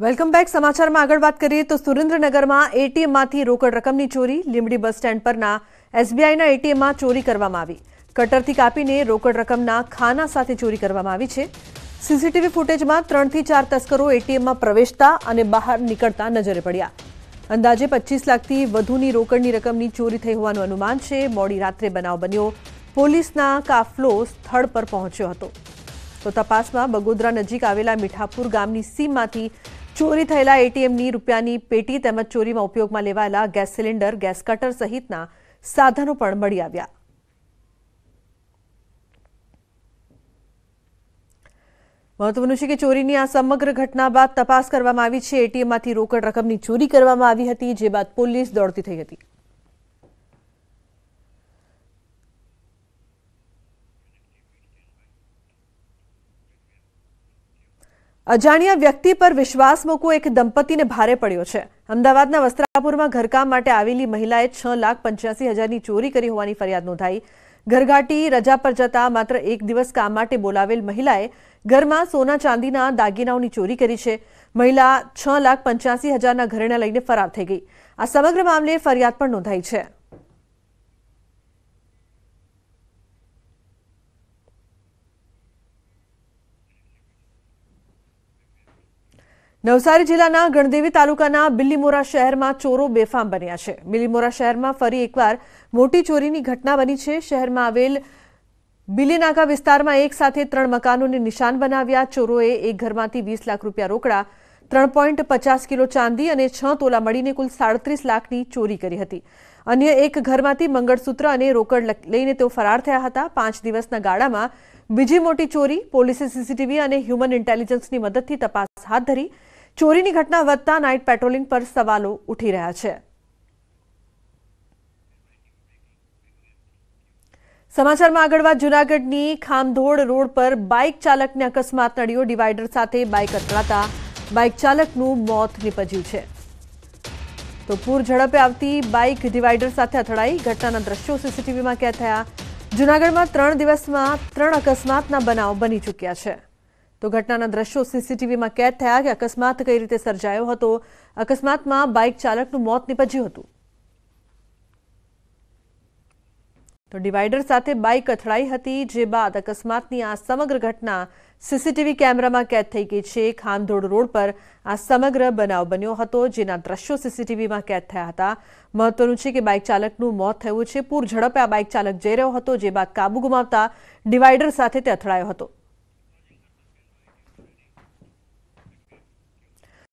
welcome back સમાચારમાં આગળ વાત કરીએ તો સુરેન્દ્રનગરમાં એટીએમમાંથી રોકડ રકમની ચોરી લીમડી બસ સ્ટેન્ડ પરના એસબીઆઈના એટીએમમાં ચોરી કરવામાં આવી કટરથી કાપીને રોકડ રકમના ખાના સાથે ચોરી કરવામાં આવી છે સીસીટીવી ફૂટેજમાં ત્રણથી ચાર તસ્કરો એટીએમમાં પ્રવેશતા અને બહાર નીકળતા નજરે પડ્યા અંદાજે પચીસ લાખથી વધુની રોકડની રકમની ચોરી થઈ હોવાનું અનુમાન છે મોડી રાત્રે બનાવ બન્યો પોલીસના કાફલો સ્થળ પર પહોંચ્યો હતો તો તપાસમાં બગોદરા નજીક આવેલા મીઠાપુર ગામની સીમમાંથી ચોરી થયેલા એટીએમની રૂપિયાની પેટી તેમજ ચોરીમાં ઉપયોગમાં લેવાયેલા ગેસ સિલિન્ડર ગેસ કટર સહિતના સાધનો પણ મળી આવ્યા મહત્વનું છે કે ચોરીની આ સમગ્ર ઘટના બાદ તપાસ કરવામાં આવી છે એટીએમમાંથી રોકડ રકમની ચોરી કરવામાં આવી હતી જે બાદ પોલીસ દોડતી થઈ હતી અજાણ્યા વ્યક્તિ પર વિશ્વાસ મૂકવો એક દંપતીને ભારે પડ્યો છે અમદાવાદના વસ્ત્રાપુરમાં ઘરકામ માટે આવેલી મહિલાએ છ લાખ પંચ્યાસી હજારની ચોરી કરી હોવાની ફરિયાદ નોંધાઈ ઘરઘાટી રજા પર જતા માત્ર એક દિવસ કામ માટે બોલાવેલ મહિલાએ ઘરમાં સોના ચાંદીના દાગીનાઓની ચોરી કરી છે મહિલા છ લાખ પંચ્યાસી હજારના ઘરેણા લઈને ફરાર થઈ ગઈ આ સમગ્ર મામલે ફરિયાદ પણ નોંધાઈ છે નવસારી જિલ્લાના ગણદેવી તાલુકાના બિલ્લીમોરા શહેરમાં ચોરો બેફામ બન્યા છે બિલ્લીમોરા શહેરમાં ફરી એકવાર મોટી ચોરીની ઘટના બની છે શહેરમાં આવેલ બિલીનાકા વિસ્તારમાં એક સાથે ત્રણ મકાનોને નિશાન બનાવ્યા ચોરોએ એક ઘરમાંથી વીસ લાખ રૂપિયા રોકડા ત્રણ પોઈન્ટ પચાસ કિલો ચાંદી અને છ તોલા મળીને કુલ સાડત્રીસ લાખની ચોરી કરી હતી અન્ય એક ઘરમાંથી મંગળસૂત્ર અને રોકડ લઈને તેઓ ફરાર થયા હતા પાંચ દિવસના ગાળામાં બીજી મોટી ચોરી પોલીસે સીસીટીવી અને હ્યુમન ઇન્ટેલિજન્સની મદદથી તપાસ હાથ ધરી ચોરીની ઘટના વધતા નાઇટ પેટ્રોલિંગ પર સવાલો ઉઠી રહ્યા છે સમાચારમાં આગળ વાત જૂનાગઢની ખામધોડ રોડ પર બાઇક ચાલકને અકસ્માત નડ્યો ડિવાઈડર સાથે બાઇક અથડાતા બાઇક ચાલકનું મોત નિપજ્યું છે તો પૂર ઝડપે આવતી બાઇક ડિવાઈડર સાથે અથડાઈ ઘટનાના દ્રશ્યો સીસીટીવીમાં કેદ થયા જૂનાગઢમાં ત્રણ દિવસમાં ત્રણ અકસ્માતના બનાવ બની ચૂક્યા છે તો ઘટનાના દ્રશ્યો સીસીટીવીમાં કેદ થયા કે અકસ્માત કઈ રીતે સર્જાયો હતો અકસ્માતમાં બાઇક ચાલકનું મોત નિપજ્યું હતું તો ડિવાઇડર સાથે બાઇક અથડાઈ હતી જે બાદ અકસ્માતની આ સમગ્ર ઘટના સીસીટીવી કેમેરામાં કેદ થઈ ગઈ છે ખાનધોડ રોડ પર આ સમગ્ર બનાવ બન્યો હતો જેના દ્રશ્યો સીસીટીવીમાં કેદ થયા હતા મહત્વનું છે કે બાઇક ચાલકનું મોત થયું છે પૂર ઝડપે આ બાઇક ચાલક જઈ રહ્યો હતો જે બાદ કાબુ ગુમાવતા ડિવાઇડર સાથે તે અથડાયો હતો